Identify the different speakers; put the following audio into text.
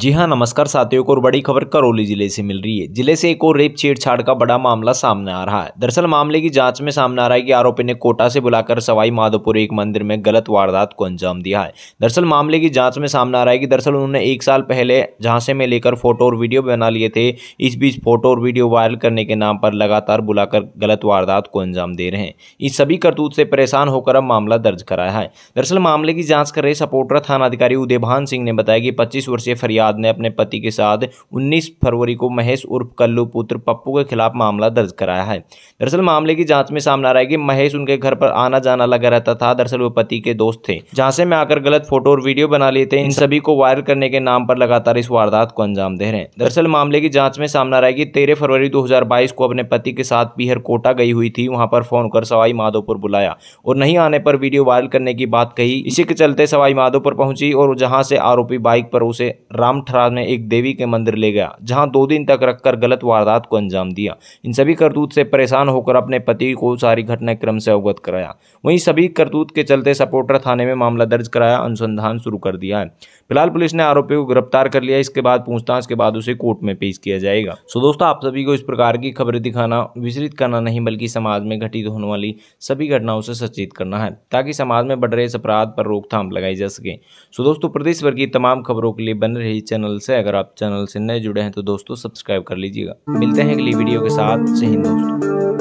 Speaker 1: जी हाँ नमस्कार साथियों को और बड़ी खबर करौली जिले से मिल रही है जिले से एक और रेप छेड़छाड़ का बड़ा मामला सामने आ रहा है दरअसल मामले की जांच में सामने आ रहा है कि आरोपी ने कोटा से बुलाकर सवाई माधोपुर एक मंदिर में गलत वारदात को अंजाम दिया है दरअसल मामले की जांच में सामने आ रहा है कि दरअसल उन्होंने एक साल पहले झांसे में लेकर फोटो और वीडियो बना लिए थे इस बीच फोटो और वीडियो वायरल करने के नाम पर लगातार बुलाकर गलत वारदात को अंजाम दे रहे हैं इस सभी करतूत से परेशान होकर अब मामला दर्ज कराया है दरअसल मामले की जाँच कर रहे सपोर्टर अधिकारी उदयभान सिंह ने बताया कि पच्चीस वर्षीय फरियाद फरियाद ने अपने पति के साथ 19 फरवरी को महेश उर्फ कल्लू पुत्र पप्पू के खिलाफ मामला दर्ज कराया है दरअसल मामले की जांच में सामने आ रहा है कि महेश उनके घर पर आना जाना लगा रहता था दरअसल वो पति के दोस्त थे से मैं आकर गलत फोटो और वीडियो बना लिए थे इन सभी को वायरल करने के नाम पर लगातार इस वारदात को अंजाम दे रहे हैं दरअसल मामले की जांच में सामने आ रहा है की तेरह फरवरी दो को अपने पति के साथ पीहर कोटा गई हुई थी वहां पर फोन कर सवाई माधोपुर बुलाया और नहीं आने पर वीडियो वायरल करने की बात कही इसी के चलते सवाई माधोपुर पहुंची और जहां से आरोपी बाइक पर उसे राम रामठराज में एक देवी के मंदिर ले गया जहां दो दिन तक रखकर गलत वारदात को अंजाम दिया इन सभी करतूत से परेशान होकर अपने पति को सारी घटनाक्रम से अवगत कराया वहीं सभी करतूत के चलते सपोर्टर थाने में मामला दर्ज कराया अनुसंधान शुरू कर दिया है फिलहाल पुलिस ने आरोपी को गिरफ्तार कर लिया इसके बाद पूछताछ के बाद उसे कोर्ट में पेश किया जाएगा सो दोस्तों आप सभी को इस प्रकार की खबरें दिखाना विचरित करना नहीं बल्कि समाज में घटित होने वाली सभी घटनाओं से सचेत करना है ताकि समाज में बढ़ रहे अपराध पर रोकथाम लगाई जा सके सो दोस्तों प्रदेश भर की तमाम खबरों के लिए बन रहे चैनल से अगर आप चैनल से नए जुड़े हैं तो दोस्तों सब्सक्राइब कर लीजिएगा मिलते हैं अगली वीडियो के साथ जय हिंद दोस्तों